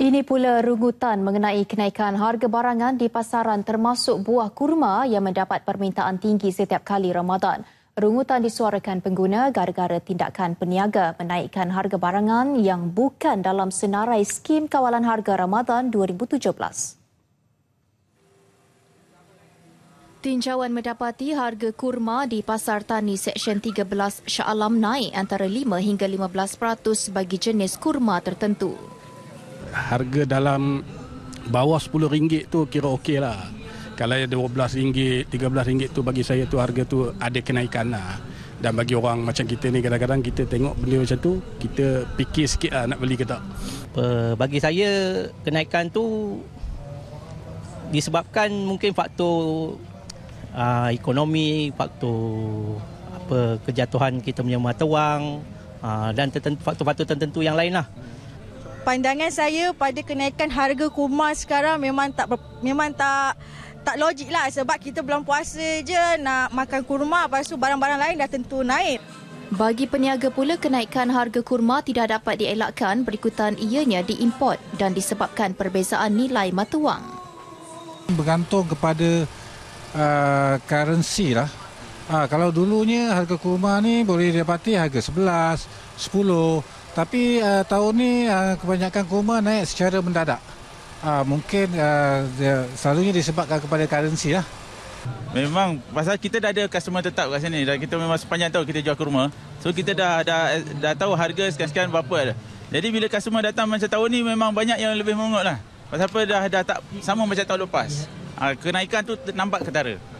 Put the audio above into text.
Ini pula rungutan mengenai kenaikan harga barangan di pasaran termasuk buah kurma yang mendapat permintaan tinggi setiap kali Ramadan. Rungutan disuarakan pengguna gara-gara tindakan peniaga menaikkan harga barangan yang bukan dalam senarai skim kawalan harga Ramadan 2017. Tinjauan mendapati harga kurma di Pasar Tani Seksyen 13 Shah Alam naik antara 5 hingga 15% bagi jenis kurma tertentu harga dalam bawah RM10 tu kira okey lah. Kalau yang RM12, RM13 tu bagi saya tu harga tu ada kenaikan lah. Dan bagi orang macam kita ni kadang-kadang kita tengok benda macam tu, kita fikir sikit lah nak beli ke tak. Bagi saya kenaikan tu disebabkan mungkin faktor uh, ekonomi, faktor apa kejatuhan kita punya mata wang uh, dan faktor-faktor tertentu yang lain lah pandangan saya pada kenaikan harga kurma sekarang memang tak memang tak tak logik lah sebab kita belum puasa je nak makan kurma lepas tu barang-barang lain dah tentu naik. Bagi peniaga pula, kenaikan harga kurma tidak dapat dielakkan berikutan ianya diimport dan disebabkan perbezaan nilai mata wang. Bergantung kepada uh, currency lah. Uh, kalau dulunya harga kurma ni boleh dapati harga 11, 10, tapi uh, tahun ni uh, kebanyakan kurma naik secara mendadak. Uh, mungkin uh, dia, selalunya disebabkan kepada currency lah. Memang pasal kita dah ada customer tetap kat sini dan kita memang sepanjang tahun kita jual kurma. So kita dah dah dah tahu harga sekian-sekian berapa dah. Jadi bila customer datang macam tahun ni memang banyak yang lebih mengot lah. Pasal apa dah, dah tak sama macam tahun lepas. Uh, kenaikan tu nampak ketara.